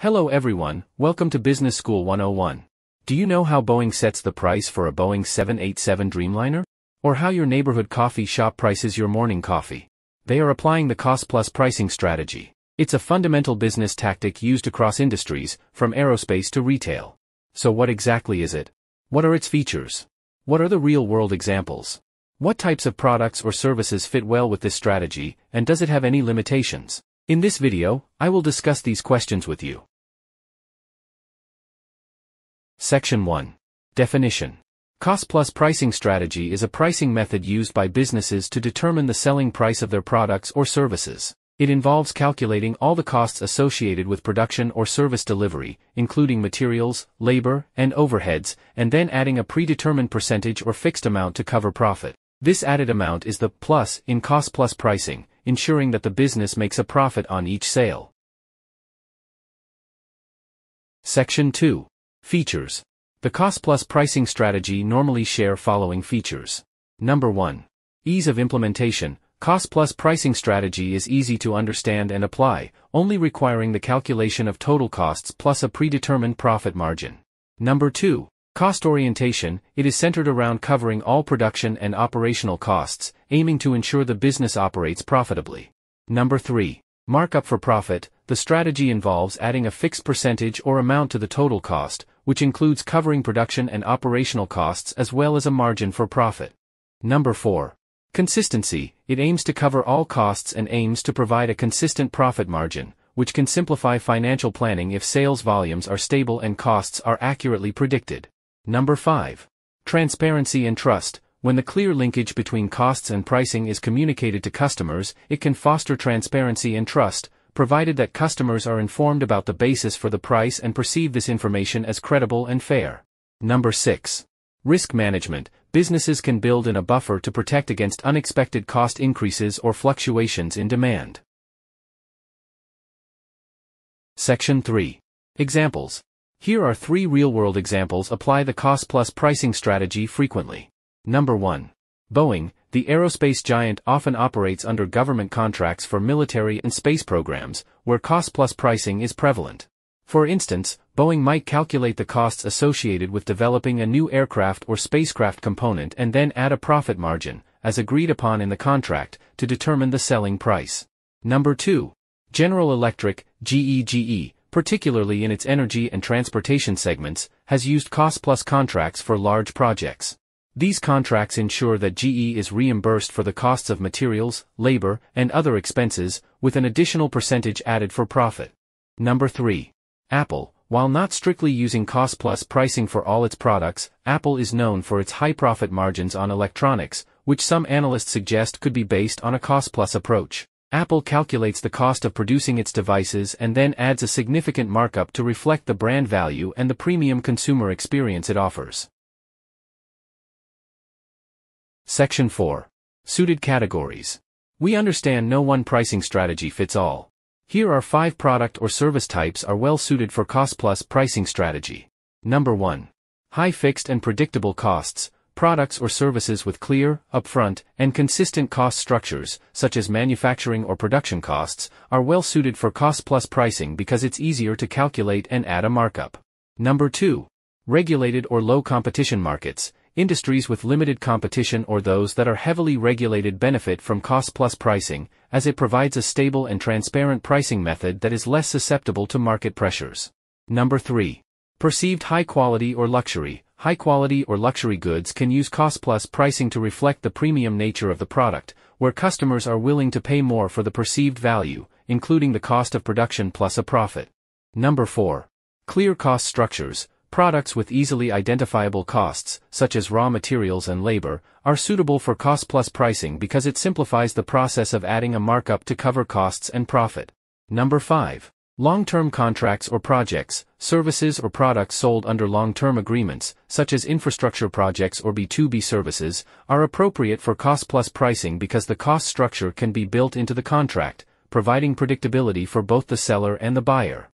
Hello everyone, welcome to Business School 101. Do you know how Boeing sets the price for a Boeing 787 Dreamliner? Or how your neighborhood coffee shop prices your morning coffee? They are applying the cost-plus pricing strategy. It's a fundamental business tactic used across industries, from aerospace to retail. So what exactly is it? What are its features? What are the real-world examples? What types of products or services fit well with this strategy, and does it have any limitations? In this video, I will discuss these questions with you. Section 1. Definition. Cost-plus pricing strategy is a pricing method used by businesses to determine the selling price of their products or services. It involves calculating all the costs associated with production or service delivery, including materials, labor, and overheads, and then adding a predetermined percentage or fixed amount to cover profit. This added amount is the plus in cost plus pricing, ensuring that the business makes a profit on each sale. Section 2. Features. The cost plus pricing strategy normally share following features. Number 1. Ease of implementation. Cost plus pricing strategy is easy to understand and apply, only requiring the calculation of total costs plus a predetermined profit margin. Number 2. Cost orientation, it is centered around covering all production and operational costs, aiming to ensure the business operates profitably. Number 3. Markup for profit, the strategy involves adding a fixed percentage or amount to the total cost, which includes covering production and operational costs as well as a margin for profit. Number 4. Consistency, it aims to cover all costs and aims to provide a consistent profit margin, which can simplify financial planning if sales volumes are stable and costs are accurately predicted. Number 5. Transparency and trust, when the clear linkage between costs and pricing is communicated to customers, it can foster transparency and trust, provided that customers are informed about the basis for the price and perceive this information as credible and fair. Number 6. Risk management. Businesses can build in a buffer to protect against unexpected cost increases or fluctuations in demand. Section 3. Examples. Here are three real-world examples apply the cost-plus pricing strategy frequently. Number 1. Boeing, the aerospace giant often operates under government contracts for military and space programs, where cost-plus pricing is prevalent. For instance, Boeing might calculate the costs associated with developing a new aircraft or spacecraft component and then add a profit margin, as agreed upon in the contract, to determine the selling price. Number 2. General Electric, GEGE, particularly in its energy and transportation segments, has used cost-plus contracts for large projects. These contracts ensure that GE is reimbursed for the costs of materials, labor, and other expenses, with an additional percentage added for profit. Number 3. Apple. While not strictly using cost-plus pricing for all its products, Apple is known for its high profit margins on electronics, which some analysts suggest could be based on a cost-plus approach. Apple calculates the cost of producing its devices and then adds a significant markup to reflect the brand value and the premium consumer experience it offers. Section 4. Suited Categories. We understand no one pricing strategy fits all. Here are five product or service types are well suited for cost-plus pricing strategy. Number 1. High fixed and predictable costs, products or services with clear, upfront, and consistent cost structures, such as manufacturing or production costs, are well suited for cost-plus pricing because it's easier to calculate and add a markup. Number 2. Regulated or low competition markets, Industries with limited competition or those that are heavily regulated benefit from cost-plus pricing, as it provides a stable and transparent pricing method that is less susceptible to market pressures. Number 3. Perceived high quality or luxury. High quality or luxury goods can use cost-plus pricing to reflect the premium nature of the product, where customers are willing to pay more for the perceived value, including the cost of production plus a profit. Number 4. Clear cost structures Products with easily identifiable costs, such as raw materials and labor, are suitable for cost-plus pricing because it simplifies the process of adding a markup to cover costs and profit. Number 5. Long-term contracts or projects, services or products sold under long-term agreements, such as infrastructure projects or B2B services, are appropriate for cost-plus pricing because the cost structure can be built into the contract, providing predictability for both the seller and the buyer.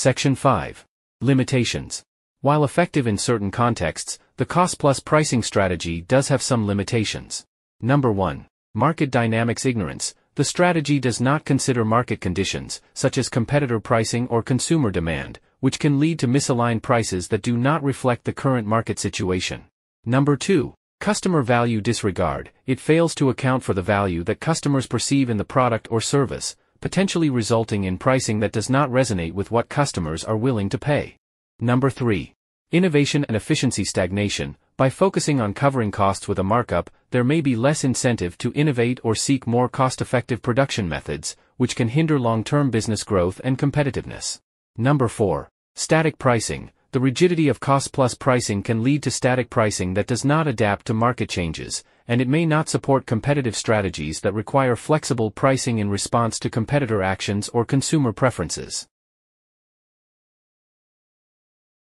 Section 5. Limitations. While effective in certain contexts, the cost-plus pricing strategy does have some limitations. Number 1. Market dynamics ignorance. The strategy does not consider market conditions, such as competitor pricing or consumer demand, which can lead to misaligned prices that do not reflect the current market situation. Number 2. Customer value disregard. It fails to account for the value that customers perceive in the product or service, potentially resulting in pricing that does not resonate with what customers are willing to pay. Number 3. Innovation and efficiency stagnation. By focusing on covering costs with a markup, there may be less incentive to innovate or seek more cost-effective production methods, which can hinder long-term business growth and competitiveness. Number 4. Static pricing the rigidity of cost-plus pricing can lead to static pricing that does not adapt to market changes, and it may not support competitive strategies that require flexible pricing in response to competitor actions or consumer preferences.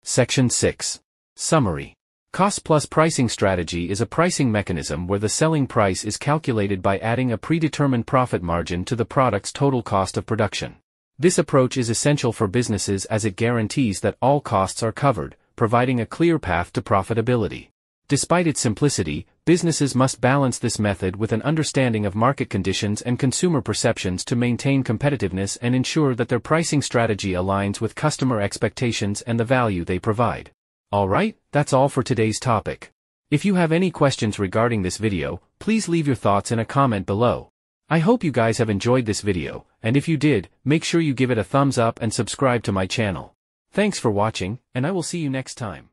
Section 6. Summary. Cost-plus pricing strategy is a pricing mechanism where the selling price is calculated by adding a predetermined profit margin to the product's total cost of production. This approach is essential for businesses as it guarantees that all costs are covered, providing a clear path to profitability. Despite its simplicity, businesses must balance this method with an understanding of market conditions and consumer perceptions to maintain competitiveness and ensure that their pricing strategy aligns with customer expectations and the value they provide. Alright, that's all for today's topic. If you have any questions regarding this video, please leave your thoughts in a comment below. I hope you guys have enjoyed this video, and if you did, make sure you give it a thumbs up and subscribe to my channel. Thanks for watching, and I will see you next time.